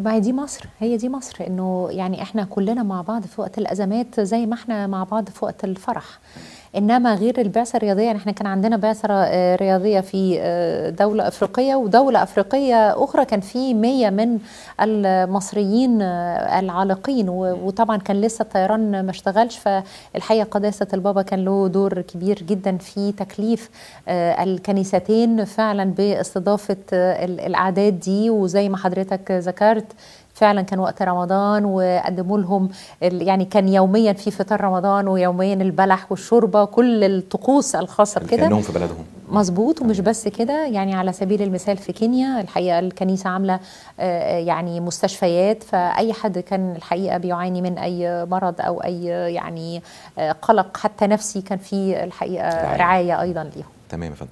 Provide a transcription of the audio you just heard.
ما هي دي مصر هي دي مصر انه يعني احنا كلنا مع بعض في وقت الازمات زي ما احنا مع بعض في وقت الفرح انما غير البعثه الرياضيه يعني احنا كان عندنا بعثه آه، رياضيه في آه، دوله افريقيه ودوله افريقيه اخرى كان في 100 من المصريين آه، العالقين وطبعا كان لسه الطيران ما اشتغلش فالحقيقه قداسه البابا كان له دور كبير جدا في تكليف الكنيستين فعلا باستضافه الاعداد دي وزي ما حضرتك ذكرت فعلا كان وقت رمضان وقدموا لهم يعني كان يوميا في فطار رمضان ويوميا البلح والشوربه كل الطقوس الخاصه بكده كانهم في بلدهم مظبوط ومش بس كده يعني على سبيل المثال في كينيا الحقيقه الكنيسه عامله آه، يعني مستشفيات فاي حد كان الحقيقه بيعاني من اي مرض او اي يعني آه، قلق حتى نفسي كان في الحقيقه رعايه ايضا ليهم تمام يا فندم